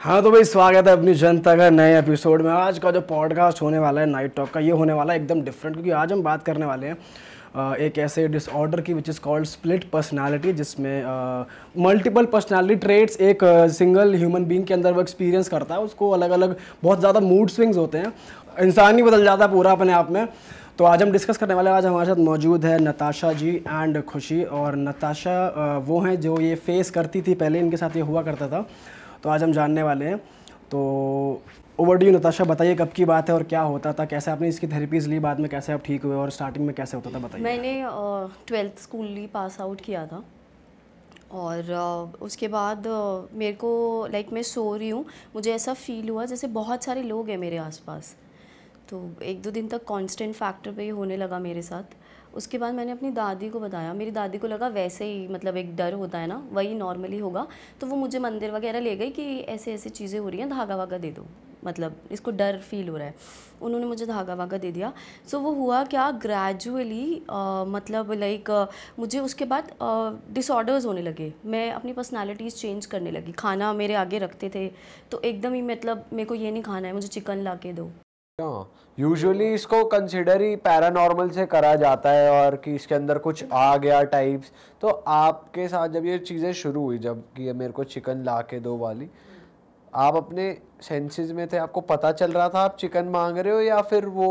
हाँ तो भाई स्वागत है अपनी जनता का नए एपिसोड में आज का जो पॉडकास्ट होने वाला है नाइट टॉक का ये होने वाला है एकदम डिफरेंट क्योंकि आज हम बात करने वाले हैं एक ऐसे डिसऑर्डर की which is called split personality जिसमें मल्टीपल पर्सनालिटी ट्रेट्स एक सिंगल ह्यूमन बीइंग के अंदर वो एक्सपीरियंस करता है उसको अलग अलग बहुत ज़्यादा मूड स्विंग्स होते हैं इंसान ही बदल जाता है पूरा अपने आप में तो आज हम डिस्कस करने वाले हैं आज हमारे साथ मौजूद है नताशा जी एंड खुशी और नताशा वो हैं जो ये फेस करती थी पहले इनके साथ ये हुआ करता था तो आज हम जानने वाले हैं तो ओवर डी नताशा बताइए कब की बात है और क्या होता था कैसे आपने इसकी थेरेपीज़ ली बाद में कैसे आप ठीक हुए और स्टार्टिंग में कैसे होता था बताइए मैंने ट्वेल्थ स्कूल ही पास आउट किया था और उसके बाद मेरे को लाइक मैं सो रही हूँ मुझे ऐसा फील हुआ जैसे बहुत सारे लोग हैं मेरे आसपास तो एक दो दिन तक कांस्टेंट फैक्टर पे होने लगा मेरे साथ उसके बाद मैंने अपनी दादी को बताया मेरी दादी को लगा वैसे ही मतलब एक डर होता है ना वही नॉर्मली होगा तो वो मुझे मंदिर वगैरह ले गई कि ऐसे ऐसे चीज़ें हो रही हैं धागा वागा दे दो मतलब इसको डर फील हो रहा है उन्होंने मुझे धागा वागा दे दिया सो so, वो हुआ क्या ग्रेजुअली मतलब लाइक मुझे उसके बाद डिसऑर्डर्स होने लगे मैं अपनी पर्सनालिटीज़ चेंज करने लगी खाना मेरे आगे रखते थे तो एकदम ही मतलब मेरे को ये नहीं खाना है मुझे चिकन ला के दो यूजुअली हाँ, इसको कंसिडर ही पैरानॉर्मल से करा जाता है और कि इसके अंदर कुछ आ गया टाइप्स तो आपके साथ जब ये चीज़ें शुरू हुई जब कि मेरे को चिकन ला के दो वाली आप अपने सेंसेस में थे आपको पता चल रहा था आप चिकन मांग रहे हो या फिर वो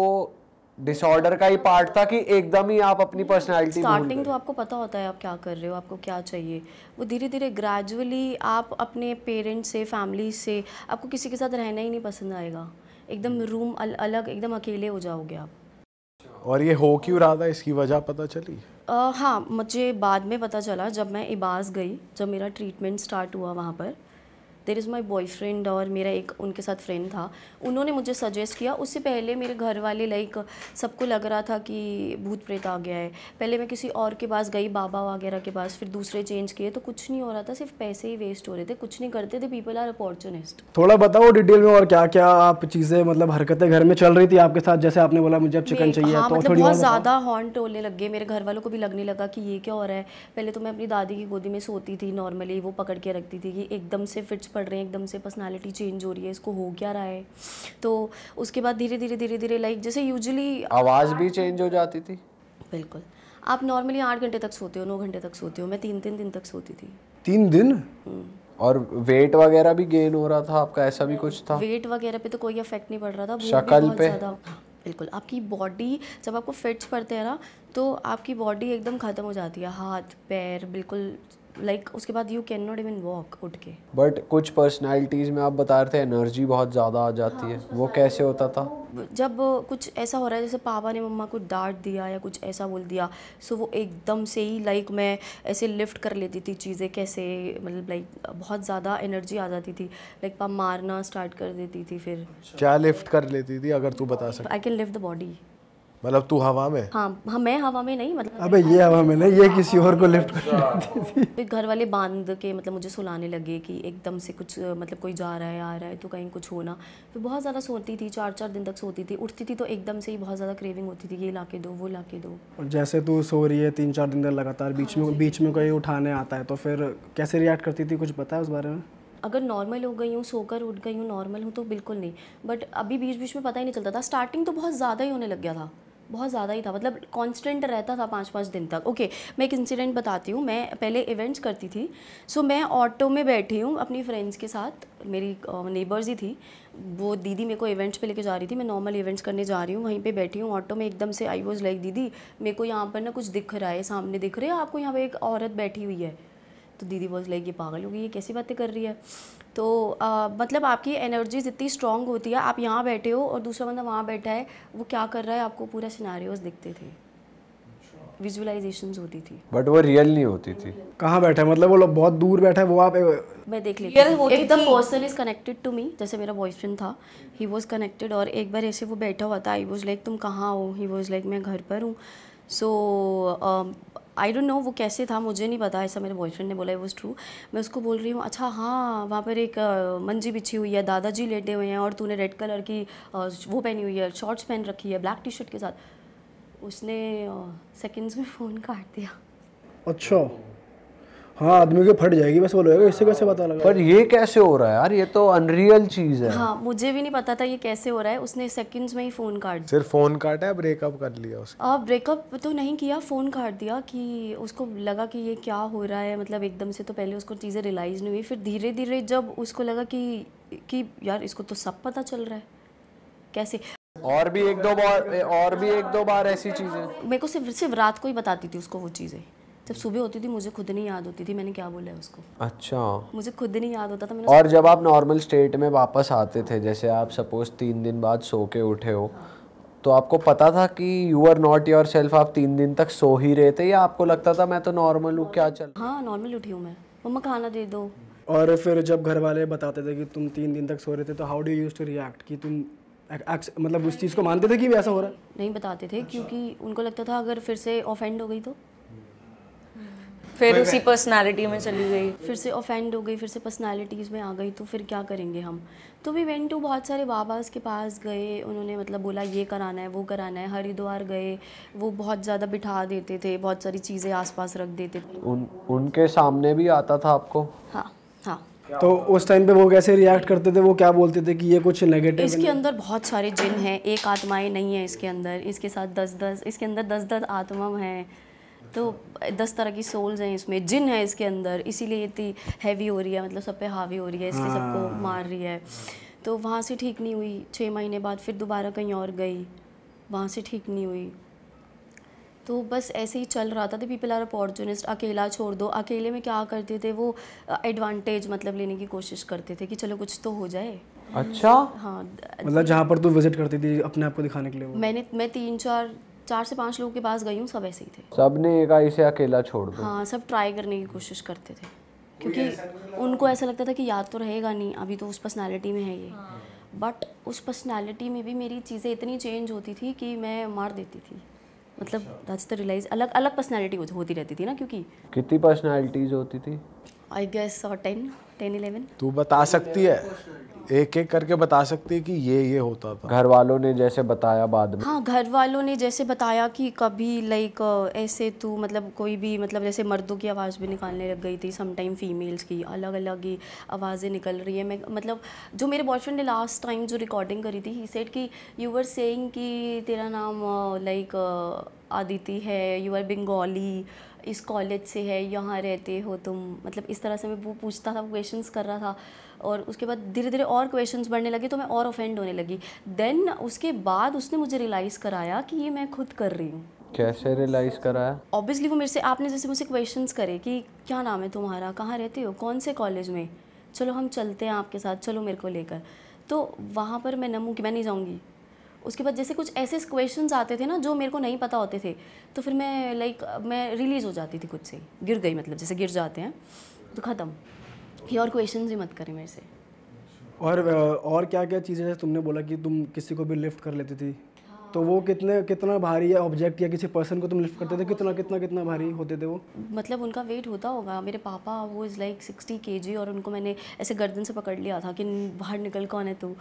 डिसऑर्डर का ही पार्ट था कि एकदम ही आप अपनी पर्सनालिटी स्टार्टिंग तो आपको पता होता है आप क्या कर रहे हो आपको क्या चाहिए वो धीरे धीरे ग्रेजुअली आप अपने पेरेंट्स से फैमिली से आपको किसी के साथ रहना ही नहीं पसंद आएगा एकदम हम्म। रूम अल, अलग एकदम अकेले हो जाओगे आप और ये हो क्यों रहा था इसकी वजह पता चली आ, हाँ मुझे बाद में पता चला जब मैं इबास गई जब मेरा ट्रीटमेंट स्टार्ट हुआ वहाँ पर देर इज़ माई बॉयफ्रेंड और मेरा एक उनके साथ फ्रेंड था उन्होंने मुझे सजेस्ट किया उससे पहले मेरे घर वाले लाइक सबको लग रहा था कि भूत प्रेत आ गया है पहले मैं किसी और के पास गई बाबा वगैरह के पास फिर दूसरे चेंज किए तो कुछ नहीं हो रहा था सिर्फ पैसे ही वेस्ट हो रहे थे कुछ नहीं करते थे पीपल आर अपॉर्चुनिस्ट थोड़ा बताओ डिटेल में और क्या क्या आप चीज़ें मतलब हरकतें घर में चल रही थी आपके साथ जैसे आपने बोला मुझे अब चिकन चाहिए हाँ, तो मतलब बहुत ज़्यादा हॉन्ट होने लग गए मेरे घर वालों को भी लगने लगा कि ये क्या हो रहा है पहले तो मैं अपनी दादी की गोदी में सोती थी नॉर्मली वो पकड़ के रखती थी कि एकदम से फिट्स पड़ रहे हैं एकदम से पर्सनालिटी चेंज हो रही है इसको हो क्या रहा है तो उसके बाद धीरे धीरे धीरे धीरे लाइक जैसे यूजली आवाज़ भी चेंज हो जाती थी बिल्कुल आप नॉर्मली आठ घंटे तक सोते हो नौ घंटे तक सोते हो मैं तीन तीन दिन तक सोती थी तीन दिन हम्म। और वेट वगैरह भी गेन हो रहा था आपका ऐसा भी कुछ था वेट वगैरह पे तो कोई इफेक्ट नहीं पड़ रहा था शक्ल पे बिल्कुल आपकी बॉडी जब आपको फिट्स पड़ते हैं ना तो आपकी बॉडी एकदम ख़त्म हो जाती है हाथ पैर बिल्कुल लाइक उसके बाद you can not even walk उठ के बट कुछ पर्सनालिटीज़ में आप बता रहे थे एनर्जी बहुत ज़्यादा आ जाती हाँ, है वो कैसे होता था जब कुछ ऐसा हो रहा है जैसे पापा ने मम्मा को डांट दिया या कुछ ऐसा बोल दिया सो वो एकदम से ही लाइक मैं ऐसे लिफ्ट कर लेती थी चीज़ें कैसे मतलब लाइक बहुत ज़्यादा एनर्जी आ जाती थी लाइक पा मारना स्टार्ट कर देती थी फिर क्या लिफ्ट कर लेती थी अगर तू बता सकती I can lift the body मतलब तू हवा में हाँ हाँ मैं हवा में नहीं मतलब अबे ये हवा में नहीं ये किसी और को लिफ्ट कर घर वाले बांध के मतलब मुझे सुलाने लगे कि एकदम से कुछ मतलब कोई जा रहा है आ रहा है तो कहीं कुछ होना फिर बहुत ज़्यादा सोती थी चार चार दिन तक सोती थी उठती थी तो एकदम से ही बहुत ज़्यादा क्रेविंग होती थी ये ला दो वो ला दो और जैसे तू सो रही है तीन चार दिन तक लगातार बीच में हाँ। बीच में कोई उठाने आता है तो फिर कैसे रिएक्ट करती थी कुछ पता है उस बारे में अगर नॉर्मल हो गई हूँ सोकर उठ गई हूँ नॉर्मल हूँ तो बिल्कुल नहीं बट अभी बीच बीच में पता ही नहीं चलता था स्टार्टिंग तो बहुत ज़्यादा ही होने लग गया था बहुत ज़्यादा ही था मतलब कांस्टेंट रहता था पाँच पाँच दिन तक ओके मैं एक इंसिडेंट बताती हूँ मैं पहले इवेंट्स करती थी सो मैं ऑटो में बैठी हूँ अपनी फ्रेंड्स के साथ मेरी नेबर्स ही थी वो दीदी मेरे को इवेंट्स पे लेके जा रही थी मैं नॉर्मल इवेंट्स करने जा रही हूँ वहीं पे बैठी हूँ ऑटो में एकदम से आई वॉज लाइक दीदी मेरे को यहाँ पर ना कुछ दिख रहा है सामने दिख रहा है आपको यहाँ पर एक औरत बैठी हुई है तो दीदी वॉज लाइक ये पागल हो गई ये कैसी बातें कर रही है तो आ, मतलब आपकी एनर्जीज इतनी स्ट्रांग होती है आप यहाँ बैठे हो और दूसरा बंदा वहाँ बैठा है वो क्या कर रहा है आपको पूरा सिनारियोज दिखते थे विजुअलाइजेशन होती थी बट वो रियल नहीं होती थी कहाँ बैठा है मतलब वो लोग बहुत दूर बैठा है वो आप मैं देख लेती if the person is connected to me जैसे मेरा बॉयफ्रेंड था ही वॉज कनेक्टेड और एक बार ऐसे वो बैठा हुआ था आई वॉज लाइक तुम कहाँ हो ही वॉज लाइक मैं घर पर हूँ so so, uh, I don't know वो कैसे था मुझे नहीं पता ऐसा मेरे बॉयफ्रेंड ने बोला है वो ट्रू मैं उसको बोल रही हूँ अच्छा हाँ वहाँ पर एक मंजी बिछी हुई है दादाजी लेटे हुए हैं और तूने रेड कलर की वो पहनी हुई है शॉर्ट्स पहन रखी है ब्लैक टी शर्ट के साथ उसने सेकेंड्स में फ़ोन काट दिया अच्छा हाँ आदमी को फट जाएगी बस वो इससे कैसे पता लगा पर ये कैसे हो रहा है यार ये तो अनरियल चीज है हाँ मुझे भी नहीं पता था ये कैसे हो रहा है उसने सेकंड्स में ही फोन काट सिर्फ फोन काटा ब्रेकअप कर लिया उसने आप हाँ, ब्रेकअप तो नहीं किया फोन काट दिया कि उसको लगा कि ये क्या हो रहा है मतलब एकदम से तो पहले उसको चीज़ें रियलाइज नहीं हुई फिर धीरे धीरे जब उसको लगा कि कि यार इसको तो सब पता चल रहा है कैसे और भी एक दो बार और भी एक दो बार ऐसी चीज़ें मेरे को सिर्फ सिर्फ रात को ही बताती थी उसको वो चीज़ें जब सुबह होती थी मुझे खुद नहीं याद होती थी मैंने क्या बोला है उसको अच्छा मुझे खुद नहीं याद होता था मैंने और जब आप नॉर्मल स्टेट में वापस आते थे जैसे आप सपोज तीन दिन बाद सो के उठे हो तो आपको पता था कि you are not yourself आप तीन दिन तक सो ही रहे थे या आपको लगता था मैं तो नॉर्मल हूँ क्या चल हाँ नॉर्मल उठी हूँ मैं मम्मा खाना दे दो और फिर जब घर वाले बताते थे कि तुम तीन दिन तक सो रहे थे तो how do use to react कि तुम मतलब उस चीज़ को मानते थे कि ऐसा हो रहा है नहीं बताते थे क्योंकि उनको लगता था अगर फिर से ऑफेंड हो गई तो फिर उसी पर्सनालिटी में चली गई फिर से ऑफेंड हो गई फिर से पर्सनालिटीज़ में आ गई तो फिर क्या करेंगे हम तो वी वेंट टू बहुत सारे बाबाज के पास गए उन्होंने मतलब बोला ये कराना है वो कराना है हरिद्वार गए वो बहुत ज़्यादा बिठा देते थे बहुत सारी चीज़ें आसपास रख देते थे उन उनके सामने भी आता था आपको हाँ हाँ तो उस टाइम पे वो कैसे रिएक्ट करते थे वो क्या बोलते थे कि ये कुछ नेगेटिव इसके अंदर बहुत सारे जिन हैं एक आत्माएं नहीं है इसके अंदर इसके साथ दस दस इसके अंदर दस दस आत्मा हैं तो दस तरह की सोल्स हैं इसमें जिन है इसके अंदर इसीलिए इतनी हैवी हो रही है मतलब सब पे हावी हो रही है इसलिए सबको हाँ। मार रही है तो वहाँ से ठीक नहीं हुई छः महीने बाद फिर दोबारा कहीं और गई वहाँ से ठीक नहीं हुई तो बस ऐसे ही चल रहा था तो पीपल आर अपॉर्चुनिस्ट अकेला छोड़ दो अकेले में क्या करते थे वो एडवांटेज मतलब लेने की कोशिश करते थे कि चलो कुछ तो हो जाए अच्छा हाँ मतलब जहाँ पर तू विजिट करती थी अपने आप को दिखाने के लिए मैंने मैं तीन चार चार से पांच लोगों के पास गई हूँ सब ऐसे ही थे सब ने कहा इसे अकेला छोड़ दो हाँ सब ट्राई करने की कोशिश करते थे क्योंकि उनको ऐसा लगता था कि याद तो रहेगा नहीं अभी तो उस पर्सनैलिटी में है ये बट उस पर्सनैलिटी में भी मेरी चीज़ें इतनी चेंज होती थी कि मैं मार देती थी मतलब दैट्स द रियलाइज अलग अलग पर्सनैलिटी होती रहती थी ना क्योंकि कितनी पर्सनैलिटीज होती थी I guess ten ten eleven तू बता सकती है एक एक करके बता सकती है कि ये ये होता था घर वालों ने जैसे बताया बाद में हाँ घर वालों ने जैसे बताया कि कभी लाइक ऐसे तू मतलब कोई भी मतलब जैसे मर्दों की आवाज़ भी निकालने लग गई थी समटाइम फीमेल्स की अलग अलग ही आवाज़ें निकल रही है मैं मतलब जो मेरे बॉयफ्रेंड ने लास्ट टाइम जो रिकॉर्डिंग करी थी ही सेट कि यू वर सेंग कि तेरा नाम लाइक आदिति है यू आर बंगाली इस कॉलेज से है यहाँ रहते हो तुम मतलब इस तरह से मैं वो पूछता था क्वेश्चन कर रहा था और उसके बाद धीरे धीरे और क्वेश्चन बढ़ने लगे तो मैं और ऑफेंड होने लगी देन उसके बाद उसने मुझे रियलाइज़ कराया कि ये मैं खुद कर रही हूँ कैसे रियलाइज़ कराया ऑब्वियसली वो मेरे से आपने जैसे मुझसे क्वेश्चंस करे कि क्या नाम है तुम्हारा कहाँ रहते हो कौन से कॉलेज में चलो हम चलते हैं आपके साथ चलो मेरे को लेकर तो वहाँ पर मैं नमू कि मैं नहीं जाऊँगी उसके बाद जैसे कुछ ऐसे क्वेश्चन आते थे ना जो मेरे को नहीं पता होते थे तो फिर मैं लाइक मैं रिलीज़ हो जाती थी खुद से गिर गई मतलब जैसे गिर जाते हैं तो ख़त्म ये और क्वेश्चन ही मत करें मेरे से और और क्या क्या चीज़ें जैसे तुमने बोला कि तुम किसी को भी लिफ्ट कर लेती थी तो वो कितने कितना भारी या ऑब्जेक्ट या किसी पर्सन को तुम लिफ्ट करते थे हाँ, कितना कितना कितना भारी होते थे वो मतलब उनका वेट होता होगा मेरे पापा वो इज़ लाइक सिक्सटी के और उनको मैंने ऐसे गर्दन से पकड़ लिया था कि बाहर निकल कौन है तू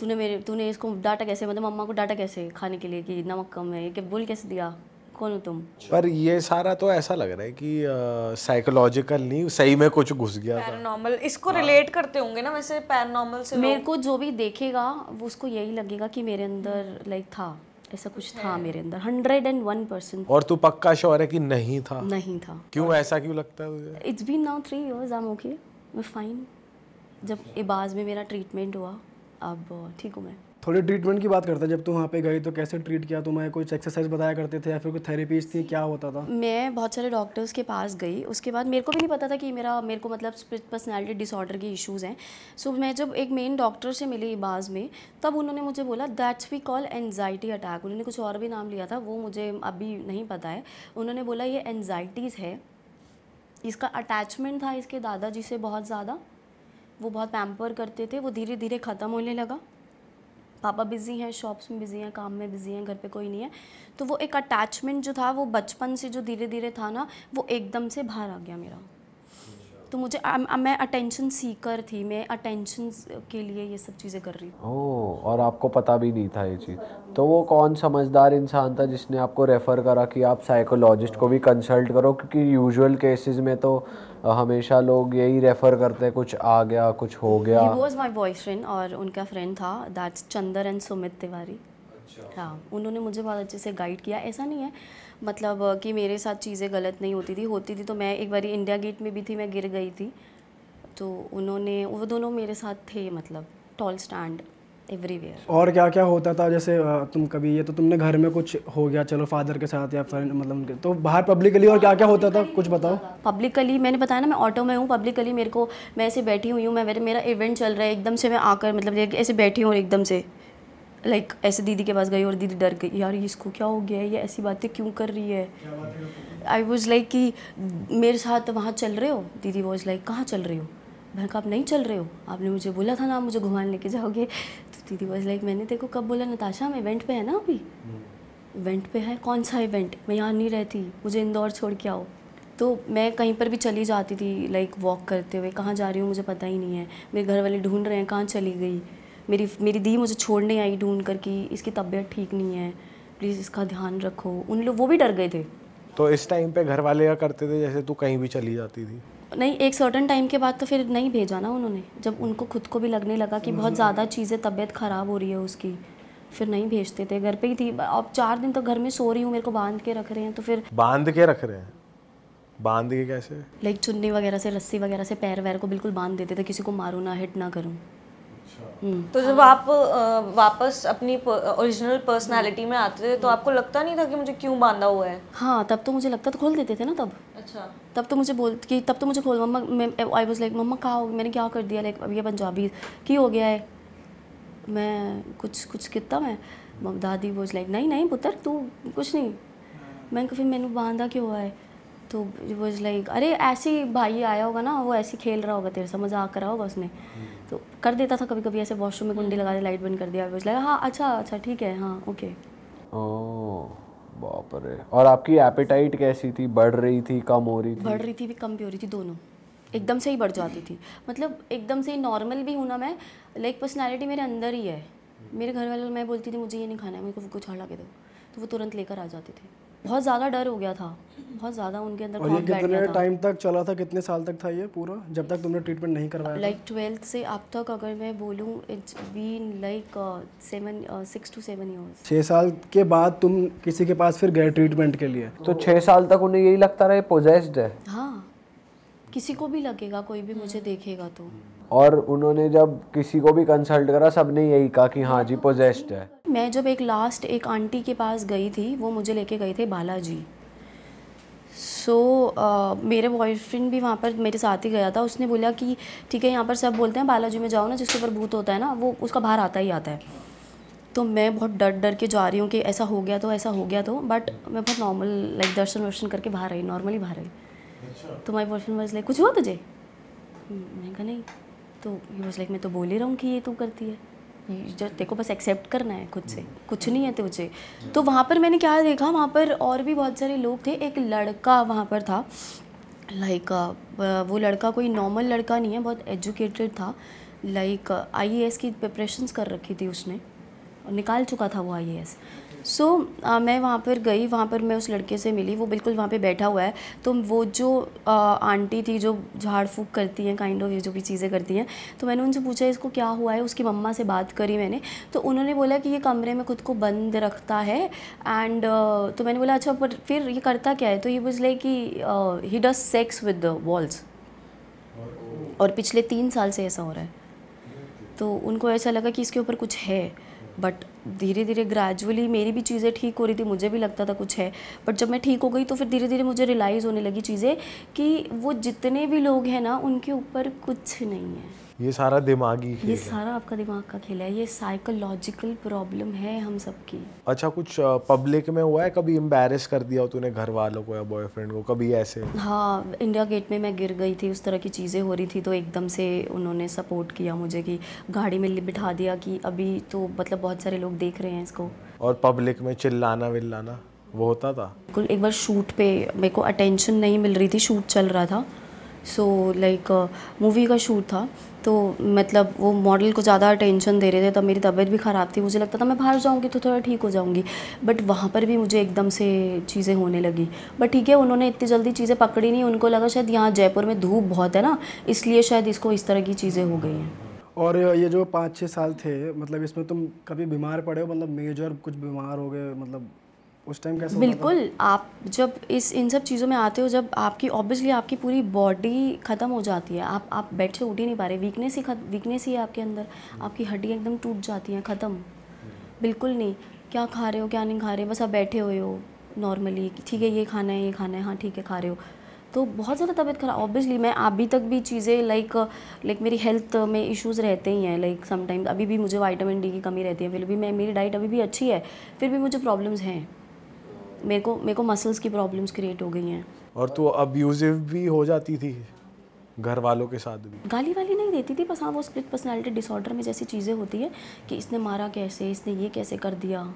तूने मेरे तूने इसको डाटा कैसे मतलब मम्मा को डाटा कैसे खाने के लिए कि नमक कम है कि बोल कैसे दिया कौन हो तुम अच्छा। पर ये सारा तो ऐसा लग रहा है कि साइकोलॉजिकल नहीं सही में कुछ घुस गया पैरानॉर्मल इसको रिलेट करते होंगे ना वैसे पैरानॉर्मल से मेरे को जो भी देखेगा वो उसको यही लगेगा कि मेरे अंदर लाइक था ऐसा कुछ था मेरे अंदर हंड्रेड एंड वन परसेंट और तू पक्का श्योर है कि नहीं था नहीं था क्यों ऐसा क्यों लगता है it's been now three years I am okay मैं फाइन जब इबाज में मेरा ट्रीटमेंट हुआ अब ठीक हूँ मैं थोड़ी ट्रीटमेंट की बात करते हैं जब तुम वहाँ पे गई तो कैसे ट्रीट किया तुम्हें कुछ एक्सरसाइज बताया करते थे या फिर कोई थेरेपीज थी क्या होता था मैं बहुत सारे डॉक्टर्स के पास गई उसके बाद मेरे को भी नहीं पता था कि मेरा मेरे को मतलब पर्सनैलिटी डिसऑर्डर के इश्यूज़ हैं सो मैं जब एक मेन डॉक्टर से मिली इबाज में तब उन्होंने मुझे बोला that's we call anxiety attack उन्होंने कुछ और भी नाम लिया था वो मुझे अभी नहीं पता है उन्होंने बोला ये एनजाइटीज़ है इसका अटैचमेंट था इसके दादाजी से बहुत ज़्यादा वो बहुत पैम्पर करते थे वो धीरे धीरे ख़त्म होने लगा पापा बिज़ी हैं शॉप्स में बिज़ी हैं काम में बिज़ी हैं घर पे कोई नहीं है तो वो एक अटैचमेंट जो था वो बचपन से जो धीरे धीरे था ना वो एकदम से बाहर आ गया मेरा तो मुझे आ, आ, मैं अटेंशन सीकर थी मैं अटेंशन के लिए ये सब चीज़ें कर रही थी ओह और आपको पता भी नहीं था ये चीज़ तो वो कौन समझदार इंसान था जिसने आपको रेफ़र करा कि आप साइकोलॉजिस्ट को भी कंसल्ट करो क्योंकि यूजुअल केसेस में तो हमेशा लोग यही रेफ़र करते हैं कुछ आ गया कुछ हो गया वॉज माई माय बॉयफ्रेंड और उनका फ्रेंड था दैट्स चंदर एंड सुमित तिवारी हाँ उन्होंने मुझे बहुत अच्छे से गाइड किया ऐसा नहीं है मतलब कि मेरे साथ चीज़ें गलत नहीं होती थी होती थी तो मैं एक बार इंडिया गेट में भी थी मैं गिर गई थी तो उन्होंने वो दोनों मेरे साथ थे मतलब टॉल स्टैंड एवरीवेयर और क्या क्या होता था जैसे तुम कभी ये तो तुमने घर में कुछ हो गया चलो फादर के साथ या फ्रेंड मतलब उनके तो बाहर पब्लिकली और क्या क्या होता था कुछ बताओ पब्लिकली मैंने बताया ना मैं ऑटो में हूँ पब्लिकली मेरे को मैं ऐसे बैठी हुई हूँ मैं मेरा इवेंट चल रहा है एकदम से मैं आकर मतलब ऐसे बैठी हूँ एकदम से लाइक ऐसे दीदी के पास गई और दीदी डर गई यार इसको क्या हो गया है ये ऐसी बातें क्यों कर रही है आई वॉज लाइक कि मेरे साथ वहाँ चल रहे हो दीदी वॉज लाइक कहाँ चल रही हो मैंने कहा आप नहीं चल रहे हो आपने मुझे बोला था ना आप मुझे घुमाने लेके जाओगे तो दीदी वॉज लाइक मैंने देखो कब बोला नताशा हम इवेंट पे है ना अभी इवेंट हम्म। पे है कौन सा इवेंट मैं यहाँ नहीं रहती मुझे इंदौर छोड़ के आओ तो मैं कहीं पर भी चली जाती थी लाइक वॉक करते हुए कहाँ जा रही हूँ मुझे पता ही नहीं है मेरे घर वाले ढूंढ रहे हैं कहाँ चली गई मेरी मेरी दी मुझे छोड़ने आई ढूंढ कर कि इसकी तबीयत ठीक नहीं है प्लीज़ इसका ध्यान रखो उन लोग वो भी डर गए थे तो इस टाइम पे घर वाले क्या करते थे जैसे तू कहीं भी चली जाती थी नहीं एक सर्टन टाइम के बाद तो फिर नहीं भेजा ना उन्होंने जब उनको खुद को भी लगने लगा कि बहुत हम्म। ज़्यादा चीज़ें तबीयत ख़राब हो रही है उसकी फिर नहीं भेजते थे घर पे ही थी अब चार दिन तक तो घर में सो रही हूँ मेरे को बांध के रख रहे हैं तो फिर बांध के रख रहे हैं बांध के कैसे लाइक चुन्नी वगैरह से रस्सी वगैरह से पैर वैर को बिल्कुल बांध देते थे किसी को मारूँ ना हिट ना करूँ अच्छा। तो जब आप वापस अपनी ओरिजिनल पर्सनालिटी में आते थे तो आपको लगता नहीं था कि मुझे क्यों बांधा हुआ है हाँ तब तो मुझे लगता तो खोल देते थे ना तब अच्छा तब तो मुझे बोल कि तब तो मुझे खोल मम्मा आई वॉज लाइक मम्मा कहा मैंने क्या कर दिया लाइक अब ये पंजाबी की हो गया है मैं कुछ कुछ कितना मैं दादी वॉज लाइक नहीं नहीं पुत्र तू कुछ नहीं मैं फिर मैंने बांधा क्यों हुआ है तो वॉज लाइक अरे ऐसे भाई आया होगा ना वो ऐसे खेल रहा होगा तेरे साथ मजाक करा होगा उसने तो कर देता था कभी कभी ऐसे वॉशरूम में कुंडी हम्म। लगा दी लाइट बंद कर दिया लगा हाँ अच्छा अच्छा ठीक है हाँ ओके बाप रे और आपकी एपेटाइट कैसी थी बढ़ रही थी कम हो रही थी बढ़ रही थी भी कम भी हो रही थी दोनों एकदम से ही बढ़ जाती थी मतलब एकदम से ही नॉर्मल भी हूँ ना मैं लाइक पर्सनैलिटी मेरे अंदर ही है मेरे घर वाले मैं बोलती थी मुझे ये नहीं खाना है मेरे को कुछ हड़ा के दो तो वो तुरंत लेकर आ जाते थे बहुत ज़्यादा डर हो गया था बहुत ज़्यादा उनके अंदर और ये कितने टाइम तक चला था कितने साल तक था ये पूरा जब तक तुमने ट्रीटमेंट नहीं करवाया लाइक ट्वेल्थ से अब तक अगर मैं बोलूँ it's been like seven six to seven years छः साल के बाद तुम किसी के पास फिर गए ट्रीटमेंट के लिए तो छः साल तक उन्हें यही लगता रहा पोजेस्ड है हाँ किसी को भी लगेगा कोई भी मुझे देखेगा तो और उन्होंने जब किसी को भी कंसल्ट करा सब ने यही कहा कि हाँ जी पोजेस्ट है मैं जब एक लास्ट एक आंटी के पास गई थी वो मुझे लेके गए थे बालाजी सो so, uh, मेरे बॉयफ्रेंड भी वहाँ पर मेरे साथ ही गया था उसने बोला कि ठीक है यहाँ पर सब बोलते हैं बालाजी में जाओ ना जिसके ऊपर भूत होता है ना वो उसका बाहर आता ही आता है तो मैं बहुत डर डर के जा रही हूँ कि ऐसा हो गया तो ऐसा हो गया तो बट मैं बहुत नॉर्मल लाइक दर्शन वर्शन करके बाहर आई नॉर्मली बाहर आई अच्छा। तो माई बॉयफ्रेंड वाज लाइक कुछ हुआ तुझे मैं कहा नहीं तो यू वॉज लाइक मैं तो बोल ही रहा हूँ कि ये तू करती है तेरे को बस एक्सेप्ट करना है खुद से कुछ नहीं है तुझे तो वहाँ पर मैंने क्या देखा वहाँ पर और भी बहुत सारे लोग थे एक लड़का वहाँ पर था लाइक वो लड़का कोई नॉर्मल लड़का नहीं है बहुत एजुकेटेड था लाइक आई e की प्रिपरेशन कर रखी थी उसने और निकाल चुका था वो आई सो so, uh, मैं वहाँ पर गई वहाँ पर मैं उस लड़के से मिली वो बिल्कुल वहाँ पे बैठा हुआ है तो वो जो आ, uh, आंटी थी जो झाड़ फूक करती हैं काइंड ऑफ ये जो भी चीज़ें करती हैं तो मैंने उनसे पूछा इसको क्या हुआ है उसकी मम्मा से बात करी मैंने तो उन्होंने बोला कि ये कमरे में खुद को बंद रखता है एंड uh, तो मैंने बोला अच्छा पर फिर ये करता क्या है तो ये बोझ लाइक कि he does sex with the walls और पिछले तीन साल से ऐसा हो रहा है तो उनको ऐसा लगा कि इसके ऊपर कुछ है बट धीरे धीरे ग्रेजुअली मेरी भी चीज़ें ठीक हो रही थी मुझे भी लगता था कुछ है बट जब मैं ठीक हो गई तो फिर धीरे धीरे मुझे रियलाइज़ होने लगी चीज़ें कि वो जितने भी लोग हैं ना उनके ऊपर कुछ नहीं है ये सारा दिमागी खेल ये सारा आपका दिमाग का खेल है ये साइकोलॉजिकल प्रॉब्लम है हम सबकी अच्छा कुछ पब्लिक में हुआ है कभी एम्बेरस कर दिया हो तूने घर वालों को या बॉयफ्रेंड को कभी ऐसे हाँ इंडिया गेट में मैं गिर गई थी उस तरह की चीज़ें हो रही थी तो एकदम से उन्होंने सपोर्ट किया मुझे कि गाड़ी में बिठा दिया कि अभी तो मतलब बहुत सारे लोग देख रहे हैं इसको और पब्लिक में चिल्लाना विल्लाना वो होता था बिल्कुल एक बार शूट पे मेरे को अटेंशन नहीं मिल रही थी शूट चल रहा था सो लाइक मूवी का शूट था तो मतलब वो मॉडल को ज़्यादा टेंशन दे रहे थे तब मेरी तबीयत भी ख़राब थी मुझे लगता था मैं बाहर जाऊँगी तो थोड़ा ठीक हो जाऊँगी बट वहाँ पर भी मुझे एकदम से चीज़ें होने लगी बट ठीक है उन्होंने इतनी जल्दी चीज़ें पकड़ी नहीं उनको लगा शायद यहाँ जयपुर में धूप बहुत है ना इसलिए शायद इसको इस तरह की चीज़ें हो गई हैं और ये जो पाँच छः साल थे मतलब इसमें तुम कभी बीमार पड़े हो मतलब मेजर कुछ बीमार हो गए मतलब उस टाइम कैसा बिल्कुल आप जब इस इन सब चीज़ों में आते हो जब आपकी ऑब्वियसली आपकी पूरी बॉडी ख़त्म हो जाती है आप आप बेड से उठ ही नहीं पा रहे वीकनेस ही वीकनेस ही है आपके अंदर हम्म। आपकी हड्डियाँ एकदम टूट जाती हैं ख़त्म बिल्कुल नहीं क्या खा रहे हो क्या नहीं खा रहे हो बस आप बैठे हुए हो नॉर्मली ठीक है ये खाना है ये खाना है हाँ ठीक है खा रहे हो तो बहुत ज़्यादा तबीयत ख़राब ऑब्वियसली मैं अभी तक भी चीज़ें लाइक लाइक मेरी हेल्थ में इश्यूज़ रहते ही हैं लाइक समटाइम्स अभी भी मुझे वाइटामिन डी की कमी रहती है फिर भी मैं मेरी डाइट अभी भी अच्छी है फिर भी मुझे प्रॉब्लम्स हैं मेरे को मेरे को मसल्स की प्रॉब्लम्स क्रिएट हो गई हैं और तू अब्यूजिव भी हो जाती थी घर वालों के साथ भी गाली वाली नहीं देती थी बस हाँ वो स्प्लिट पर्सनालिटी डिसऑर्डर में जैसी चीज़ें होती है कि इसने मारा कैसे इसने ये कैसे कर दिया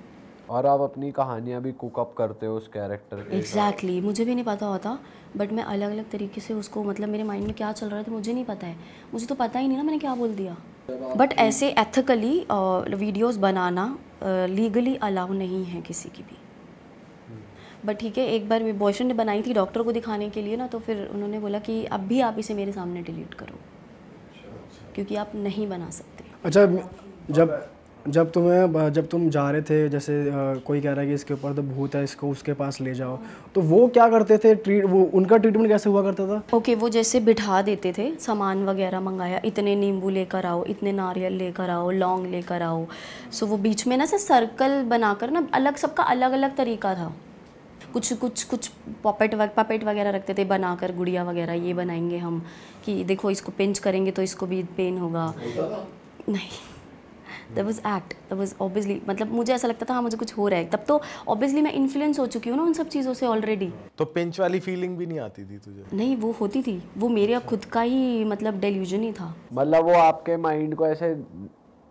और आप अपनी कहानियाँ भी कुकअप करते हो उस कैरेक्टर के एग्जैक्टली exactly. मुझे भी नहीं पता होता बट मैं अलग अलग तरीके से उसको मतलब मेरे माइंड में क्या चल रहा था तो मुझे नहीं पता है मुझे तो पता ही नहीं ना मैंने क्या बोल दिया बट ऐसे एथिकली वीडियोज बनाना लीगली अलाउ नहीं है किसी की भी बट ठीक है एक बार बॉयफ्रेंड ने बनाई थी डॉक्टर को दिखाने के लिए ना तो फिर उन्होंने बोला कि अब भी आप इसे मेरे सामने डिलीट करो क्योंकि आप नहीं बना सकते अच्छा जब जब तुम्हें जब तुम जा रहे थे जैसे आ, कोई कह रहा है कि इसके ऊपर तो भूत है इसको उसके पास ले जाओ तो वो क्या करते थे ट्रीट वो उनका ट्रीटमेंट कैसे हुआ करता था ओके okay, वो जैसे बिठा देते थे सामान वगैरह मंगाया इतने नींबू लेकर आओ इतने नारियल लेकर आओ लौंग लेकर आओ सो वो बीच में ना सर सर्कल बनाकर ना अलग सबका अलग अलग तरीका था कुछ कुछ कुछ पॉपेट वग, पपेट वगैरह रखते थे बनाकर गुड़िया वगैरह ये बनाएंगे हम कि देखो इसको पिंच करेंगे तो इसको भी पेन होगा नहीं that was act that was obviously मतलब मुझे ऐसा लगता था हाँ मुझे कुछ हो रहा है तब तो ऑब्वियसली मैं इन्फ्लुएंस हो चुकी हूँ ना उन सब चीज़ों से ऑलरेडी तो पिंच वाली फीलिंग भी नहीं आती थी तुझे नहीं वो होती थी वो मेरा खुद का ही मतलब डेल्यूजन ही था मतलब वो आपके माइंड को ऐसे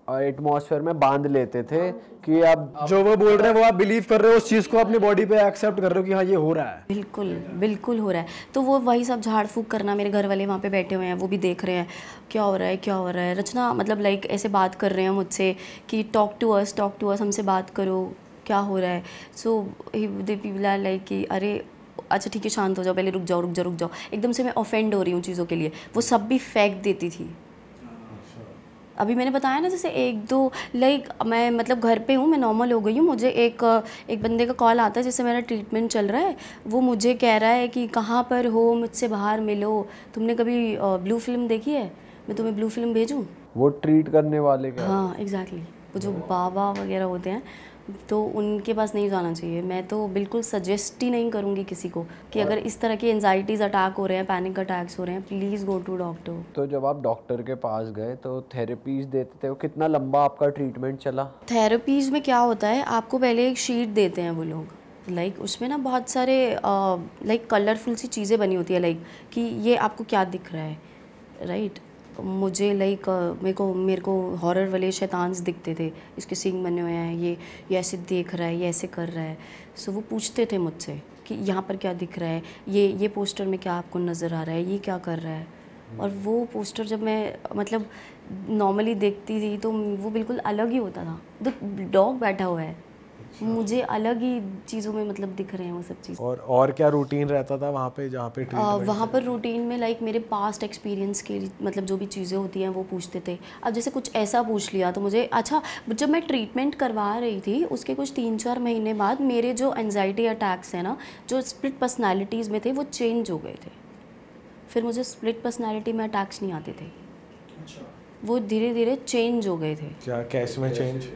एटमॉस्फेयर में बांध लेते थे कि आप जो वो बोल रहे हैं वो आप बिलीव कर रहे हो उस चीज़ को अपनी बॉडी पे एक्सेप्ट कर रहे हो कि हाँ ये हो रहा है बिल्कुल बिल्कुल हो रहा है तो वो वही सब झाड़ फूक करना मेरे घर वाले वहाँ पे बैठे हुए हैं वो भी देख रहे हैं क्या हो रहा है क्या हो रहा है रचना मतलब लाइक ऐसे बात कर रहे हैं मुझसे कि talk to us talk to us हमसे बात करो क्या हो रहा है so they people are like कि अरे अच्छा ठीक है शांत हो जाओ पहले रुक जाओ रुक जाओ रुक जाओ एकदम से मैं ऑफेंड हो रही हूँ चीज़ों के लिए वो सब भी फेंक देती थी अभी मैंने बताया ना जैसे एक दो लाइक मैं मतलब घर पे हूँ मैं नॉर्मल हो गई हूँ मुझे एक एक बंदे का कॉल आता है जिससे मेरा ट्रीटमेंट चल रहा है वो मुझे कह रहा है कि कहाँ पर हो मुझसे बाहर मिलो तुमने कभी ब्लू फिल्म देखी है मैं तुम्हें ब्लू फिल्म भेजूँ वो ट्रीट करने वाले का हाँ एग्जैक्टली exactly. वो जो हाँ। बाबा वगैरह होते हैं तो उनके पास नहीं जाना चाहिए मैं तो बिल्कुल सजेस्ट ही नहीं करूँगी किसी को कि अगर इस तरह के एनजाइटीज़ अटैक हो रहे हैं पैनिक अटैक्स हो रहे हैं प्लीज़ गो टू डॉक्टर तो जब आप डॉक्टर के पास गए तो थेरेपीज देते थे कितना लंबा आपका ट्रीटमेंट चला थेरेपीज में क्या होता है आपको पहले एक शीट देते हैं वो लोग लाइक like, उसमें ना बहुत सारे लाइक कलरफुल सी चीज़ें बनी होती है लाइक like, कि ये आपको क्या दिख रहा है राइट right? मुझे लाइक मेरे को मेरे को हॉरर वाले शैतान्स दिखते थे इसके सिंग बने हुए हैं ये ये ऐसे देख रहा है ये ऐसे कर रहा है सो वो पूछते थे मुझसे कि यहाँ पर क्या दिख रहा है ये ये पोस्टर में क्या आपको नज़र आ रहा है ये क्या कर रहा है और hmm. वो पोस्टर जब मैं मतलब नॉर्मली देखती थी तो वो बिल्कुल अलग ही होता था द डॉग बैठा हुआ है मुझे अलग ही चीज़ों में मतलब दिख रहे हैं वो सब चीज़ और और क्या रूटीन रहता था वहाँ पे जहाँ पे आ, वहाँ पर रूटीन में लाइक मेरे पास्ट एक्सपीरियंस के मतलब जो भी चीज़ें होती हैं वो पूछते थे अब जैसे कुछ ऐसा पूछ लिया तो मुझे अच्छा जब मैं ट्रीटमेंट करवा रही थी उसके कुछ तीन चार महीने बाद मेरे जो एनजाइटी अटैक्स हैं ना जो स्प्लिट पर्सनैलिटीज़ में थे वो चेंज हो गए थे फिर मुझे स्प्लिट पर्सनैलिटी में अटैक्स नहीं आते थे अच्छा। वो धीरे धीरे चेंज हो गए थे क्या कैश में चेंज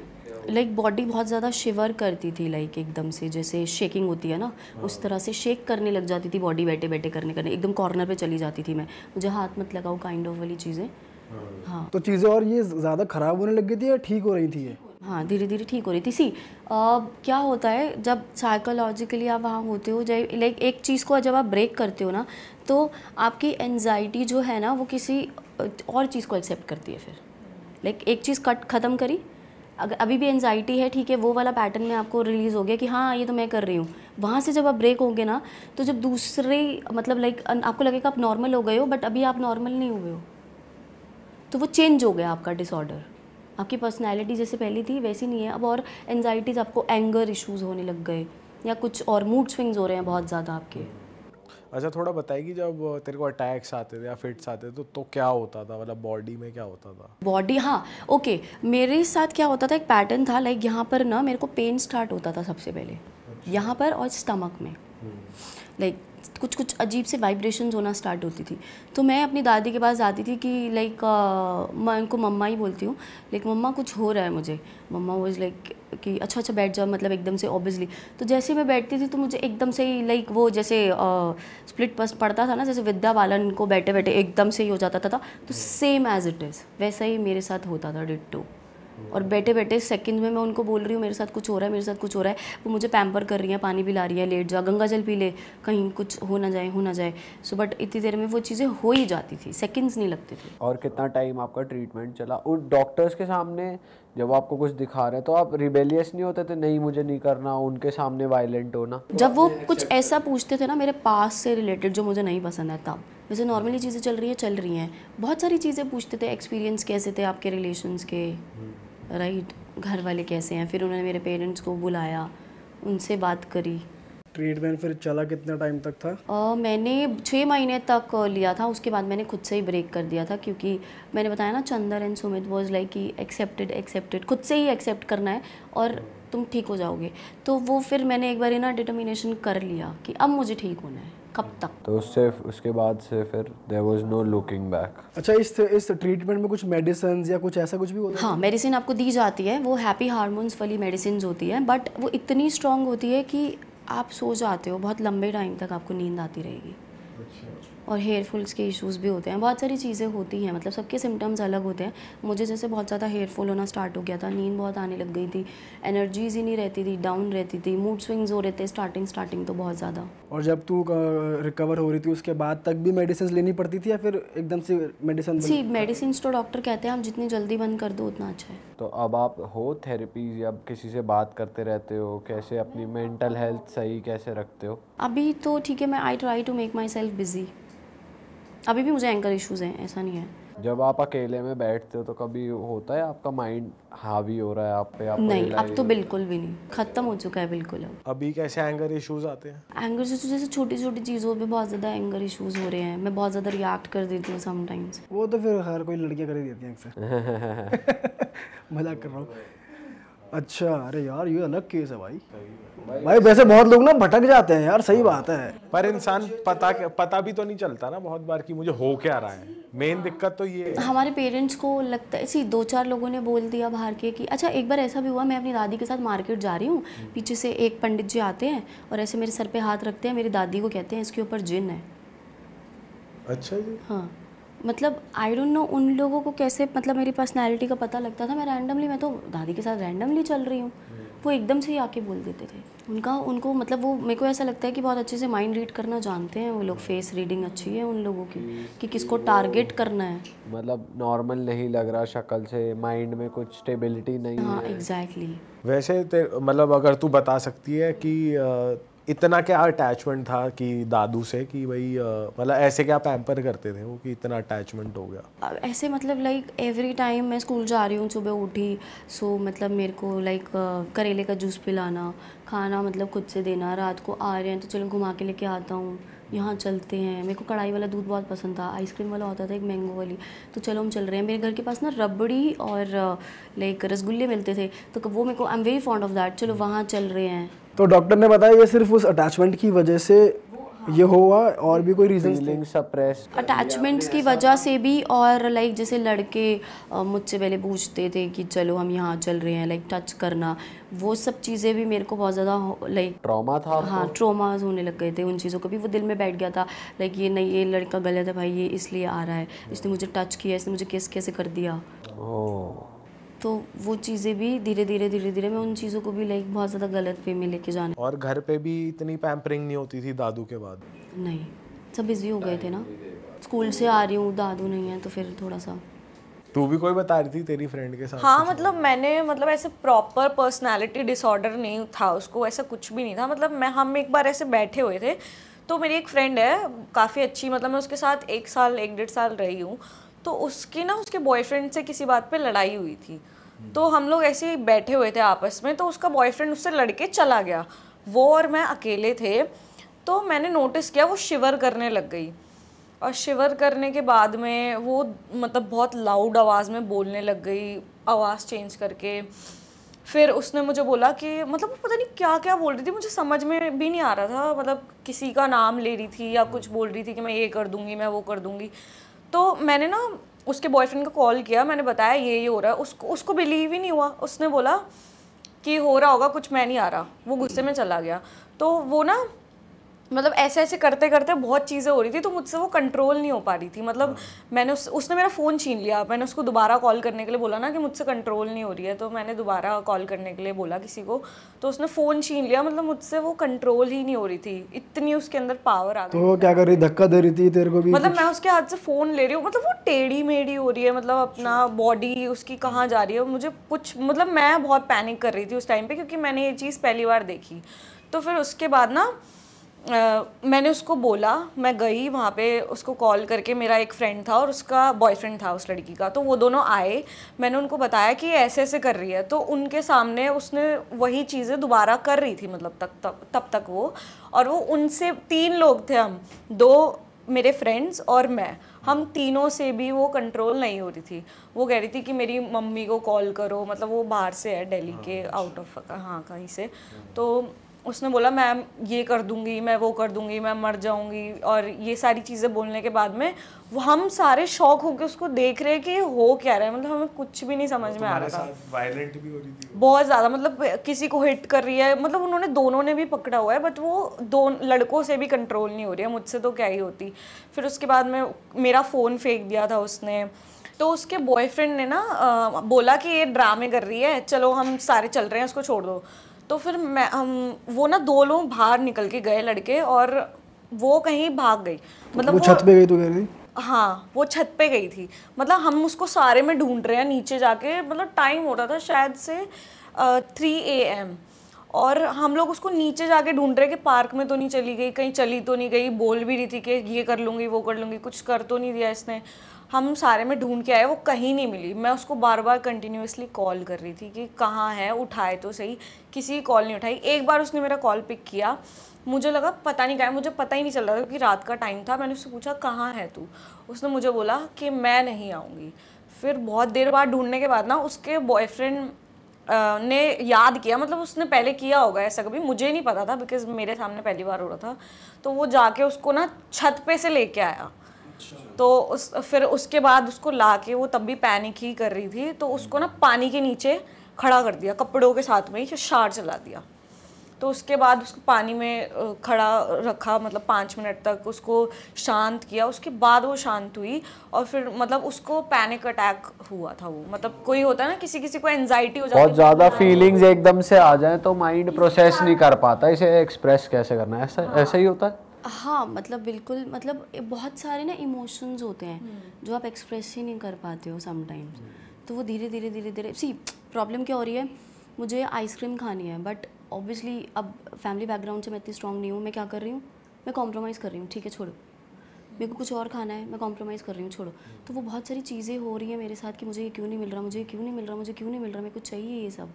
लाइक बॉडी बहुत ज़्यादा शिवर करती थी लाइक एकदम से जैसे शेकिंग होती है ना हाँ। उस तरह से शेक करने लग जाती थी बॉडी बैठे बैठे करने करने एकदम कॉर्नर पे चली जाती थी मैं मुझे हाथ मत लगाओ काइंड ऑफ वाली चीज़ें हाँ।, हाँ तो चीज़ें और ये ज़्यादा ख़राब होने लग गई थी या ठीक हो रही थी हाँ धीरे धीरे ठीक हो रही थी सी आ, क्या होता है जब साइकोलॉजिकली आप वहाँ होते हो जब लाइक एक चीज़ को जब आप ब्रेक करते हो ना तो आपकी एनजाइटी जो है ना वो किसी और चीज़ को एक्सेप्ट करती है फिर लाइक एक चीज़ कट ख़त्म करी अगर अभी भी एनजाइटी है ठीक है वो वाला पैटर्न में आपको रिलीज़ हो गया कि हाँ ये तो मैं कर रही हूँ वहाँ से जब आप ब्रेक होंगे ना तो जब दूसरे मतलब लाइक आपको लगेगा आप नॉर्मल हो गए हो बट अभी आप नॉर्मल नहीं हुए हो तो वो चेंज हो गया आपका डिसऑर्डर आपकी पर्सनैलिटी जैसे पहली थी वैसी नहीं है अब और एनजाइटीज़ आपको एंगर इशूज़ होने लग गए या कुछ और मूड स्विंग्स हो रहे हैं बहुत ज़्यादा आपके अच्छा थोड़ा बताएगी जब तेरे को अटैक्स आते थे या फिट्स आते थे तो, तो क्या होता था मतलब बॉडी में क्या होता था बॉडी हाँ ओके मेरे साथ क्या होता था एक पैटर्न था लाइक यहाँ पर ना मेरे को पेन स्टार्ट होता था सबसे पहले अच्छा। यहाँ पर और स्टमक में लाइक हम्म। कुछ कुछ अजीब से वाइब्रेशन होना स्टार्ट होती थी तो मैं अपनी दादी के पास जाती थी कि लाइक मैं उनको मम्मा ही बोलती हूँ लाइक मम्मा कुछ हो रहा है मुझे मम्मा वॉज लाइक कि अच्छा अच्छा बैठ जाओ मतलब एकदम से ऑब्वियसली तो जैसे मैं बैठती थी तो मुझे एकदम से ही लाइक वो जैसे स्प्लिट पस पड़ता था ना जैसे विद्या बालन को बैठे बैठे एकदम से ही हो जाता था तो सेम एज इट इज़ वैसा ही मेरे साथ होता था डिट टू और बैठे बैठे सेकंड में मैं उनको बोल रही हूँ मेरे साथ कुछ हो रहा है मेरे साथ कुछ हो रहा है वो मुझे पैम्पर कर रही है पानी पिला रही है लेट जा गंगा जल पी ले कहीं कुछ हो ना जाए हो ना जाए सो बट इतनी देर में वो चीज़ें हो ही जाती थी सेकंड्स नहीं लगते थे और कितना टाइम आपका ट्रीटमेंट चला और डॉक्टर्स के सामने जब आपको कुछ दिखा रहे तो आप रिबेलियस नहीं होते थे नहीं मुझे नहीं करना उनके सामने वायलेंट होना जब वो कुछ ऐसा पूछते थे ना मेरे पास से रिलेटेड जो मुझे नहीं पसंद है तब वैसे नॉर्मली चीज़ें चल रही है चल रही हैं बहुत सारी चीज़ें पूछते थे एक्सपीरियंस कैसे थे आपके रिलेशन के हम्म। राइट घर वाले कैसे हैं फिर उन्होंने मेरे पेरेंट्स को बुलाया उनसे बात करी ट्रीटमेंट फिर चला कितना टाइम तक था आ, मैंने छः महीने तक लिया था उसके बाद मैंने खुद से ही ब्रेक कर दिया था क्योंकि मैंने बताया ना Chander and Sumit was like कि एक्सेप्टेड एक्सेप्टेड खुद से ही एक्सेप्ट करना है और तुम ठीक हो जाओगे तो वो फिर मैंने एक बार ना डिटर्मिनेशन कर लिया कि अब मुझे ठीक होना है कब तक तो उससे उसके बाद से फिर there was no looking back अच्छा इस इस ट्रीटमेंट में कुछ मेडिसिन या कुछ ऐसा कुछ भी होता हाँ मेडिसिन आपको दी जाती है वो हैप्पी हारमोन्स वाली मेडिसिन होती है बट वो इतनी स्ट्रांग होती है कि आप सो जाते हो बहुत लंबे टाइम तक आपको नींद आती रहेगी अच्छा। और हेयर फॉल्स के इश्यूज़ भी होते हैं बहुत सारी चीज़ें होती हैं मतलब सबके सिम्टम्स अलग होते हैं मुझे जैसे बहुत ज़्यादा हेयर फॉल होना स्टार्ट हो गया था नींद बहुत आने लग गई थी एनर्जीज ही नहीं रहती थी डाउन रहती थी मूड स्विंग्स हो रहे थे स्टार्टिंग स्टार्टिंग तो बहुत ज़्यादा और जब तू रिकवर हो रही थी उसके बाद तक भी मेडिसिन लेनी पड़ती थी या फिर एकदम से मेडिसिन सी मेडिसिन तो डॉक्टर कहते हैं आप जितनी जल्दी बंद कर दो उतना अच्छा है तो अब आप हो थेरेपी या किसी से बात करते रहते हो कैसे अपनी मेंटल हेल्थ सही कैसे रखते हो अभी तो ठीक है मैं I try to make myself busy अभी भी मुझे एंकर इश्यूज हैं ऐसा नहीं है जब आप अकेले में बैठते हो तो कभी होता है आपका माइंड हावी हो रहा है आप पे आप नहीं अब तो बिल्कुल भी नहीं खत्म हो चुका है बिल्कुल अब अभी कैसे एंगर इश्यूज आते हैं एंगर इश्यूज जैसे छोटी छोटी चीज़ों पे बहुत ज़्यादा एंगर इश्यूज हो रहे हैं मैं बहुत ज़्यादा रिएक्ट कर देती हूँ समटाइम्स वो तो फिर हर कोई लड़कियाँ कर ही देती है मजाक कर रहा हूँ अच्छा अरे यार ये अलग केस है भाई भाई वैसे बहुत लोग ना भटक जाते हैं यार सही बात है पर इंसान पता पता भी तो नहीं चलता ना बहुत बार कि मुझे हो क्या रहा है मेन दिक्कत तो ये हमारे पेरेंट्स को लगता है सी दो चार लोगों ने बोल दिया बाहर के कि अच्छा एक बार ऐसा भी हुआ मैं अपनी दादी के साथ मार्केट जा रही हूँ पीछे से एक पंडित जी आते हैं और ऐसे मेरे सर पे हाथ रखते हैं मेरी दादी को कहते हैं इसके ऊपर जिन है अच्छा जी हाँ मतलब आई डोंट नो उन लोगों को कैसे मतलब मेरी पर्सनैलिटी का पता लगता था मैं रैंडमली मैं तो दादी के साथ रैंडमली चल रही हूँ hmm. वो एकदम से ही आके बोल देते थे उनका उनको मतलब वो मेरे को ऐसा लगता है कि बहुत अच्छे से माइंड रीड करना जानते हैं वो लोग फेस hmm. रीडिंग अच्छी है उन लोगों की hmm. कि किसको टारगेट करना है मतलब नॉर्मल नहीं लग रहा शक्ल से माइंड में कुछ स्टेबिलिटी नहीं हाँ एग्जैक्टली exactly. वैसे मतलब अगर तू बता सकती है कि इतना क्या अटैचमेंट था कि दादू से कि भाई मतलब ऐसे क्या पैम्पर करते थे वो कि इतना अटैचमेंट हो गया ऐसे मतलब लाइक एवरी टाइम मैं स्कूल जा रही हूँ सुबह उठी सो मतलब मेरे को लाइक करेले का जूस पिलाना खाना मतलब खुद से देना रात को आ रहे हैं तो चलो घुमा के लेके आता हूँ यहाँ चलते हैं मेरे को कढ़ाई वाला दूध बहुत पसंद था आइसक्रीम वाला होता था एक मैंगो वाली तो चलो हम चल रहे हैं मेरे घर के पास ना रबड़ी और लाइक रसगुल्ले मिलते थे तो वो मेरे को I am very fond of that चलो वहाँ चल रहे हैं तो डॉक्टर ने बताया ये सिर्फ उस अटैचमेंट की वजह से ये हुआ और भी कोई रीजन सप्रेस अटैचमेंट्स की वजह से भी और लाइक जैसे लड़के मुझसे पहले पूछते थे कि चलो हम यहाँ चल रहे हैं लाइक टच करना वो सब चीज़ें भी मेरे को बहुत ज़्यादा लाइक ट्रॉमा था हाँ ट्रॉमाज होने लग गए थे उन चीज़ों को भी वो दिल में बैठ गया था लाइक ये नहीं ये लड़का गलत है भाई ये इसलिए आ रहा है इसने मुझे टच किया इसने मुझे किस कैसे कर दिया तो वो चीज़ें भी धीरे धीरे धीरे धीरे मैं उन चीज़ों को भी लाइक बहुत ज़्यादा गलत वे में लेके जाने और घर पे भी इतनी पैम्परिंग नहीं होती थी दादू के बाद नहीं सब बिजी हो गए थे ना स्कूल से आ रही हूँ दादू नहीं है तो फिर थोड़ा सा तू भी कोई बता रही थी तेरी फ्रेंड के साथ हाँ मतलब मैंने मतलब ऐसे प्रॉपर पर्सनालिटी डिसऑर्डर नहीं था उसको ऐसा कुछ भी नहीं था मतलब मैं हम एक बार ऐसे बैठे हुए थे तो मेरी एक फ्रेंड है काफ़ी अच्छी मतलब मैं उसके साथ एक साल एक डेढ़ साल रही हूँ तो उसकी ना उसके बॉयफ्रेंड से किसी बात पे लड़ाई हुई थी तो हम लोग ऐसे ही बैठे हुए थे आपस में तो उसका बॉयफ्रेंड उससे लड़के चला गया वो और मैं अकेले थे तो मैंने नोटिस किया वो शिवर करने लग गई और शिवर करने के बाद में वो मतलब बहुत लाउड आवाज़ में बोलने लग गई आवाज़ चेंज करके फिर उसने मुझे बोला कि मतलब वो पता नहीं क्या क्या बोल रही थी मुझे समझ में भी नहीं आ रहा था मतलब किसी का नाम ले रही थी या कुछ बोल रही थी कि मैं ये कर दूंगी मैं वो कर दूंगी तो मैंने ना उसके बॉयफ्रेंड को कॉल किया मैंने बताया ये ये हो रहा है उसको उसको बिलीव ही नहीं हुआ उसने बोला कि हो रहा होगा कुछ मैं नहीं आ रहा वो गुस्से में चला गया तो वो ना मतलब ऐसे ऐसे करते करते बहुत चीज़ें हो रही थी तो मुझसे वो कंट्रोल नहीं हो पा रही थी मतलब हाँ। मैंने उस उसने मेरा फ़ोन छीन लिया मैंने उसको दोबारा कॉल करने के लिए बोला ना कि मुझसे कंट्रोल नहीं हो रही है तो मैंने दोबारा कॉल करने के लिए बोला किसी को तो उसने फ़ोन छीन लिया मतलब मुझसे वो कंट्रोल ही नहीं हो रही थी इतनी उसके अंदर पावर आ गई तो क्या कर रही धक्का दे रही थी तेरे को भी मतलब मैं उसके हाथ से फ़ोन ले रही हूँ मतलब वो टेढ़ी मेढ़ी हो रही है मतलब अपना बॉडी अच्छा। उसकी कहाँ जा रही है मुझे कुछ मतलब मैं बहुत पैनिक कर रही थी उस टाइम पर क्योंकि मैंने ये चीज़ पहली बार देखी तो फिर उसके बाद ना मैंने उसको बोला मैं गई वहाँ पे उसको कॉल करके मेरा एक फ्रेंड था और उसका बॉयफ्रेंड था उस लड़की का तो वो दोनों आए मैंने उनको बताया कि ऐसे ऐसे कर रही है तो उनके सामने उसने वही चीज़ें दोबारा कर रही थी मतलब तक तब तब तक वो और वो उनसे तीन लोग थे हम दो मेरे फ्रेंड्स और मैं हम तीनों से भी वो कंट्रोल नहीं हो रही थी वो कह रही थी कि मेरी मम्मी को कॉल करो मतलब वो बाहर से है दिल्ली हाँ, के आउट अच्छा। ऑफ हाँ कहीं से हाँ। तो उसने बोला मैम ये कर दूंगी मैं वो कर दूंगी मैं मर जाऊंगी और ये सारी चीज़ें बोलने के बाद में वो हम सारे शौक होके उसको देख रहे हैं कि हो क्या रहा है मतलब हमें कुछ भी नहीं समझ में आ रहा था वायलेंट भी हो रही थी बहुत ज़्यादा मतलब किसी को हिट कर रही है मतलब उन्होंने दोनों ने भी पकड़ा हुआ है बट वो दो लड़कों से भी कंट्रोल नहीं हो रही है मुझसे तो क्या ही होती फिर उसके बाद में मेरा फ़ोन फेंक दिया था उसने तो उसके बॉयफ्रेंड ने ना बोला कि ये ड्रामे कर रही है चलो हम सारे चल रहे हैं उसको छोड़ दो तो फिर मैं हम वो ना दो लोग बाहर निकल के गए लड़के और वो कहीं भाग गई मतलब वो, छत पे गई तो गई हाँ वो छत पे गई थी मतलब हम उसको सारे में ढूंढ रहे हैं नीचे जाके मतलब टाइम हो रहा था शायद से थ्री ए एम और हम लोग उसको नीचे जाके ढूंढ रहे कि पार्क में तो नहीं चली गई कहीं चली तो नहीं गई बोल भी रही थी कि ये कर लूँगी वो कर लूँगी कुछ कर तो नहीं दिया इसने हम सारे में ढूंढ के आए वो कहीं नहीं मिली मैं उसको बार बार कंटिन्यूसली कॉल कर रही थी कि कहाँ है उठाए तो सही किसी की कॉल नहीं उठाई एक बार उसने मेरा कॉल पिक किया मुझे लगा पता नहीं क्या मुझे पता ही नहीं चल रहा था कि रात का टाइम था मैंने उससे पूछा कहाँ है तू उसने मुझे बोला कि मैं नहीं आऊँगी फिर बहुत देर बाद ढूंढने के बाद ना उसके बॉयफ्रेंड ने याद किया मतलब उसने पहले किया होगा ऐसा कभी मुझे नहीं पता था बिकॉज मेरे सामने पहली बार हो रहा था तो वो जाके उसको ना छत पे से लेके आया तो उस फिर उसके बाद उसको ला के वो तब भी पैनिक ही कर रही थी तो उसको ना पानी के नीचे खड़ा कर दिया कपड़ों के साथ में ही शार चला दिया तो उसके बाद उसको पानी में खड़ा रखा मतलब पाँच मिनट तक उसको शांत किया उसके बाद वो शांत हुई और फिर मतलब उसको पैनिक अटैक हुआ था वो मतलब कोई होता है ना किसी किसी को एनजाइटी हो जाती बहुत ज़्यादा फीलिंग्स एकदम से आ जाए तो माइंड प्रोसेस नहीं कर पाता इसे एक्सप्रेस कैसे करना ऐसा हाँ। ऐसा ही होता है हाँ मतलब बिल्कुल मतलब बहुत सारे ना इमोशंस होते हैं हम्म। जो आप एक्सप्रेस ही नहीं कर पाते हो समटाइम्स हम्म। तो वो धीरे धीरे धीरे धीरे सी प्रॉब्लम क्या हो रही है मुझे आइसक्रीम खानी है बट ऑब्वियसली अब फैमिली बैकग्राउंड से मैं इतनी स्ट्रॉन्ग नहीं हूँ मैं क्या कर रही हूँ मैं कॉम्प्रोमाइज़ कर रही हूँ ठीक है छोड़ो मेरे को कुछ और खाना है मैं कॉम्प्रोमाइज़ कर रही हूँ छोड़ो हम्म। तो वो बहुत सारी चीज़ें हो रही हैं मेरे साथ कि मुझे ये क्यों नहीं मिल रहा मुझे क्यों नहीं मिल रहा मुझे क्यों नहीं मिल रहा मेरे को चाहिए ये सब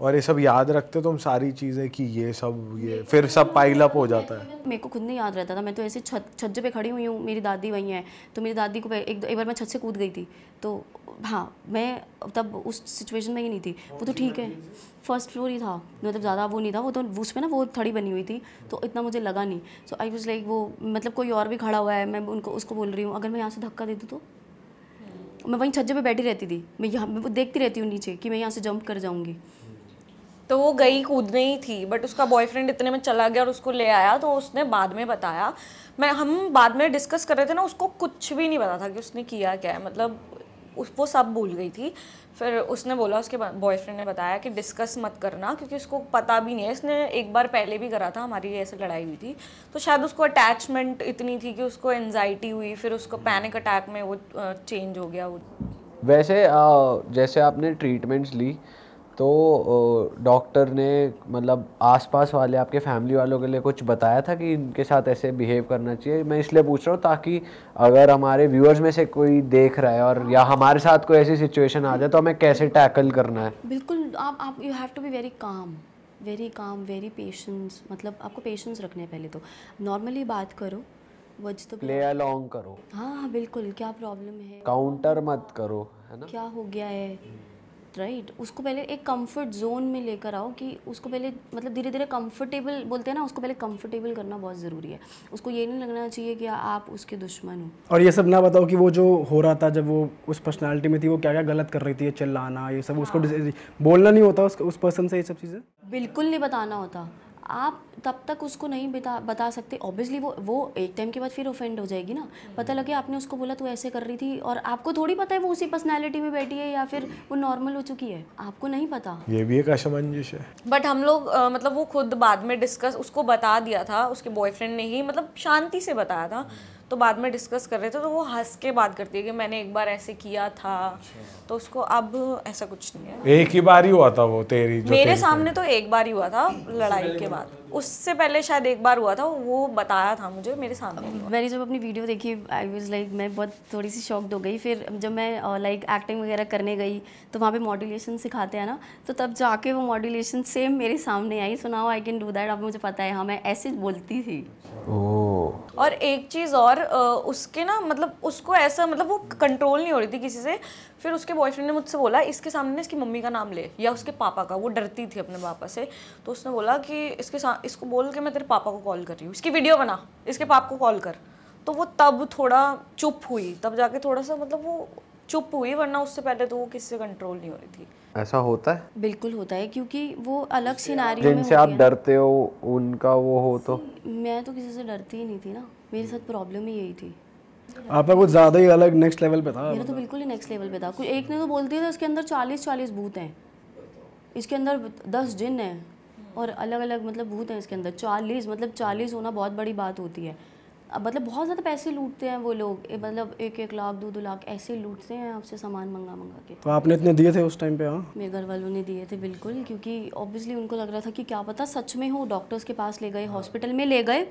और ये सब याद रखते तो हम सारी चीज़ें कि ये सब ये फिर सब पाइल अप हो जाता है मेरे को खुद नहीं याद रहता था मैं तो ऐसे छत छज्जे पे खड़ी हुई हूँ मेरी दादी वहीं है तो मेरी दादी को एक एक बार मैं छत से कूद गई थी तो हाँ मैं तब उस सिचुएशन में ही नहीं थी वो तो ठीक है फर्स्ट फ्लोर ही था मतलब ज़्यादा वो नहीं था वो तो उसमें ना वो थड़ी बनी हुई थी तो इतना मुझे लगा नहीं सो आई वॉज लाइक वो मतलब कोई और भी खड़ा हुआ है मैं उनको उसको बोल रही हूँ अगर मैं यहाँ से धक्का दे दूँ तो मैं वहीं छज्जे पे बैठी रहती थी मैं यहाँ मैं वो देखती रहती हूँ नीचे कि मैं यहाँ से जंप कर जाऊँगी तो वो गई कूदने ही थी बट उसका बॉयफ्रेंड इतने में चला गया और उसको ले आया तो उसने बाद में बताया मैं हम बाद में डिस्कस कर रहे थे ना उसको कुछ भी नहीं पता था कि उसने किया क्या है मतलब उस वो सब भूल गई थी फिर उसने बोला उसके बॉयफ्रेंड ने बताया कि डिस्कस मत करना क्योंकि उसको पता भी नहीं है इसने एक बार पहले भी करा था हमारी ऐसे लड़ाई हुई थी तो शायद उसको अटैचमेंट इतनी थी कि उसको एनजाइटी हुई फिर उसको पैनिक अटैक में वो चेंज हो गया वो वैसे आ, जैसे आपने ट्रीटमेंट्स ली तो डॉक्टर ने मतलब आसपास वाले आपके फैमिली वालों के लिए कुछ बताया था कि इनके साथ ऐसे बिहेव करना चाहिए मैं इसलिए पूछ रहा हूँ ताकि अगर हमारे व्यूअर्स में से कोई देख रहा है और या हमारे साथ कोई ऐसी सिचुएशन आ जाए तो हमें कैसे टैकल करना है बिल्कुल आप आप you have to be very calm very calm very patience मतलब आपको पेशेंस रखना है पहले तो नॉर्मली बात करो तो प्ले अलोंग करो हाँ हाँ बिल्कुल क्या प्रॉब्लम है काउंटर मत करो है ना क्या हो गया है राइट right? उसको पहले एक कंफर्ट जोन में लेकर आओ कि उसको पहले मतलब धीरे धीरे कंफर्टेबल बोलते हैं ना उसको पहले कंफर्टेबल करना बहुत ज़रूरी है उसको ये नहीं लगना चाहिए कि आप उसके दुश्मन हो और ये सब ना बताओ कि वो जो हो रहा था जब वो उस पर्सनैलिटी में थी वो क्या क्या गलत कर रही थी चिल्लाना ये सब हाँ। उसको बोलना नहीं होता उस, उस पर्सन से ये सब चीज़ें बिल्कुल नहीं बताना होता आप तब तक उसको नहीं बता बता सकते ऑब्वियसली वो वो एक टाइम के बाद फिर ऑफेंड हो जाएगी ना पता लगे आपने उसको बोला तू ऐसे कर रही थी और आपको थोड़ी पता है वो उसी पर्सनैलिटी में बैठी है या फिर वो नॉर्मल हो चुकी है आपको नहीं पता ये भी एक असमंजस है बट हम लोग आ, मतलब वो खुद बाद में डिस्कस उसको बता दिया था उसके बॉयफ्रेंड ने ही मतलब शांति से बताया था तो बाद में डिस्कस कर रहे थे तो वो हंस के बात करती है कि मैंने एक बार ऐसे किया था अच्छा। तो उसको अब ऐसा कुछ नहीं है एक ही बार ही हुआ था वो तेरी जो मेरे तेरी सामने तो एक बार ही हुआ था लड़ाई के बाद उससे पहले शायद एक बार हुआ था वो बताया था मुझे मेरे सामने मैंने जब अपनी वीडियो देखी आई वॉज लाइक मैं बहुत थोड़ी सी शॉक्ड हो गई फिर जब मैं लाइक एक्टिंग वगैरह करने गई तो वहाँ पे मॉड्यूलेशन सिखाते हैं ना तो तब जाके वो मॉड्यूलेशन सेम मेरे सामने आई so now I can do that अब मुझे पता है हाँ मैं ऐसे बोलती थी और एक चीज़ और उसके ना मतलब उसको ऐसा मतलब वो कंट्रोल नहीं हो रही थी किसी से फिर उसके बॉयफ्रेंड ने मुझसे बोला इसके सामने इसकी मम्मी का नाम ले या उसके पापा का वो डरती थी अपने पापा से तो उसने बोला कि इसके इसको बोल के मैं तेरे पापा को कॉल कर रही हूँ इसकी वीडियो बना इसके पापा को कॉल कर तो वो तब थोड़ा चुप हुई तब जाके थोड़ा सा मतलब वो चुप हुई वरना उससे पहले तो वो किससे कंट्रोल नहीं हो रही थी ऐसा होता है बिल्कुल होता है क्योंकि वो अलग सिनारियो में जिनसे आप डरते हो उनका वो हो तो मैं तो किसी से डरती ही नहीं थी ना मेरे साथ प्रॉब्लम ही यही थी आपका कुछ ज़्यादा ही अलग नेक्स्ट लेवल पे था मेरा तो बिल्कुल ही नेक्स्ट लेवल पे था कुछ एक ने तो बोलती थी उसके अंदर चालीस चालीस भूत हैं इसके अंदर दस जिन हैं और अलग अलग मतलब भूत हैं इसके अंदर चालीस मतलब चालीस होना बहुत बड़ी बात होती है अब मतलब बहुत ज़्यादा पैसे लूटते हैं वो लोग ए, मतलब एक एक लाख दो दो लाख ऐसे लूटते हैं आपसे सामान मंगा मंगा के तो आपने इतने दिए थे उस टाइम पे हाँ मेरे घर वालों ने दिए थे बिल्कुल क्योंकि ऑब्वियसली उनको लग रहा था कि क्या पता सच में हो डॉक्टर्स के पास ले गए हॉस्पिटल हाँ। में ले गए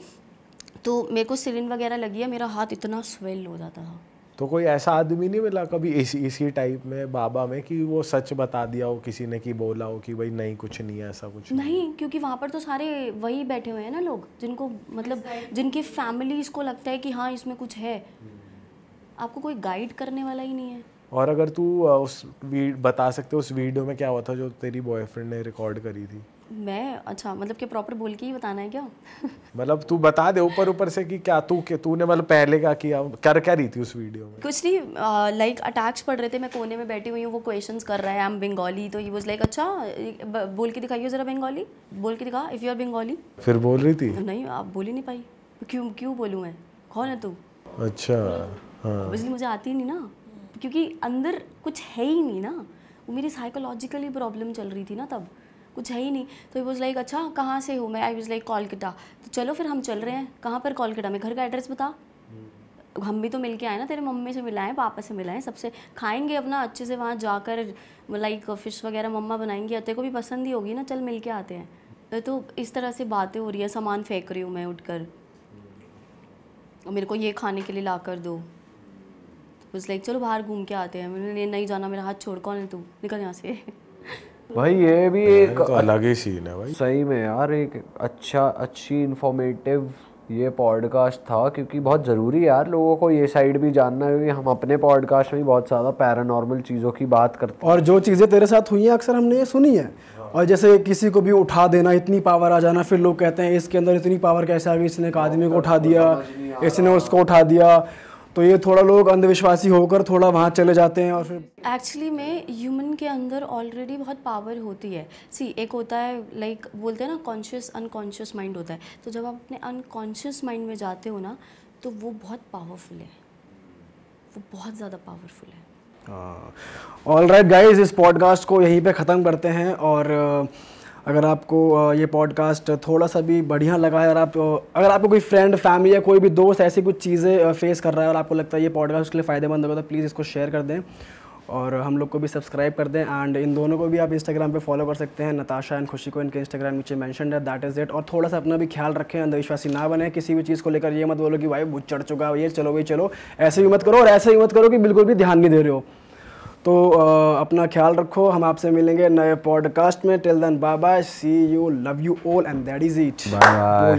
तो मेरे को सिलिन वगैरह लगी है मेरा हाथ इतना स्वेल हो जाता था तो कोई ऐसा आदमी नहीं मिला कभी इसी इसी टाइप में बाबा में कि वो सच बता दिया हो किसी ने कि बोला हो कि भाई नहीं कुछ नहीं है ऐसा कुछ नहीं, नहीं क्योंकि वहाँ पर तो सारे वही बैठे हुए हैं ना लोग जिनको मतलब जिनकी फैमिलीज को लगता है कि हाँ इसमें कुछ है हम्म। आपको कोई गाइड करने वाला ही नहीं है और अगर तू उस बता सकते उस वीडियो में क्या हुआ था जो तेरी बॉयफ्रेंड ने रिकॉर्ड करी थी मैं अच्छा मतलब कि प्रॉपर बोल के ही बताना है क्या मतलब तू बता दे ऊपर ऊपर से कि क्या तू के तूने मतलब पहले का किया कर क्या रही थी उस वीडियो में कुछ नहीं लाइक अटैक्स पढ़ रहे थे मैं कोने में बैठी हुई हूँ वो क्वेश्चन कर रहा है आई एम बंगाली तो ही वॉज लाइक अच्छा बोल के दिखाइए जरा बंगाली बोल के दिखा इफ यू आर बंगाली फिर बोल रही थी नहीं आप बोल ही नहीं पाई क्यों क्यों बोलूँ मैं कौन है तू अच्छा हाँ मुझे आती नहीं ना क्योंकि अंदर कुछ है ही नहीं ना वो मेरी साइकोलॉजिकली प्रॉब्लम चल रही थी ना तब कुछ है ही नहीं तो ही वॉज़ लाइक अच्छा कहाँ से हूँ मैं आई वॉज़ लाइक कोलकाता तो चलो फिर हम चल रहे हैं कहाँ पर कोलकाता में घर का एड्रेस बता हम भी तो मिल के आए ना तेरे मम्मी से मिलाएं पापा से मिलाएं सबसे खाएंगे अपना अच्छे से वहाँ जाकर लाइक फ़िश वगैरह मम्मा बनाएंगी अतः को भी पसंद ही होगी ना चल मिल के आते हैं तो, तो इस तरह से बातें हो रही है सामान फेंक रही हूँ मैं उठकर और मेरे को ये खाने के लिए ला कर दो उस तो लाइक चलो बाहर घूम के आते हैं मैंने नहीं जाना मेरा हाथ छोड़ कौन है तू निकल यहाँ से भाई ये भी एक तो अलग ही सीन है भाई सही में यार एक अच्छा अच्छी इन्फॉर्मेटिव ये पॉडकास्ट था क्योंकि बहुत ज़रूरी है यार लोगों को ये साइड भी जानना है क्योंकि हम अपने पॉडकास्ट में बहुत ज़्यादा पैरानॉर्मल चीज़ों की बात करते हैं और जो चीज़ें तेरे साथ हुई हैं अक्सर हमने ये सुनी है हाँ। और जैसे किसी को भी उठा देना इतनी पावर आ जाना फिर लोग कहते हैं इसके अंदर इतनी पावर कैसे आ गई इसने एक आदमी को हाँ, उठा दिया इसने उसको उठा दिया तो ये थोड़ा लोग अंधविश्वासी होकर थोड़ा वहाँ चले जाते हैं और फिर एक्चुअली में ह्यूमन के अंदर ऑलरेडी बहुत पावर होती है सी एक होता है लाइक like, बोलते हैं ना कॉन्शियस अनकॉन्शियस माइंड होता है तो जब आप अपने अनकॉन्शियस माइंड में जाते हो ना तो वो बहुत पावरफुल है वो बहुत ज़्यादा पावरफुल है ऑल राइट गाइज इस पॉडकास्ट को यहीं पे ख़त्म करते हैं और uh, अगर आपको ये पॉडकास्ट थोड़ा सा भी बढ़िया लगा है और आप अगर आपको कोई फ्रेंड फैमिली या कोई भी दोस्त ऐसी कुछ चीज़ें फेस कर रहा है और आपको लगता है ये पॉडकास्ट उसके लिए फ़ायदेमंद होगा तो प्लीज़ इसको शेयर कर दें और हम लोग को भी सब्सक्राइब कर दें एंड इन दोनों को भी आप इंस्टाग्राम पे फॉलो कर सकते हैं नताशा एंड खुशी को इनके इंस्टाग्राम नीचे मेंशन है दैट इज़ इट और थोड़ा सा अपना भी ख्याल रखें अंधविश्वासी ना बने किसी भी चीज़ को लेकर ये मत बोलो कि भाई वो चढ़ चुका ये चलो भाई चलो ऐसे भी मत करो और ऐसे ही मत करो कि बिल्कुल भी ध्यान नहीं दे रहे हो तो अपना ख्याल रखो हम आपसे मिलेंगे नए पॉडकास्ट में till then bye bye see you love you all and that is it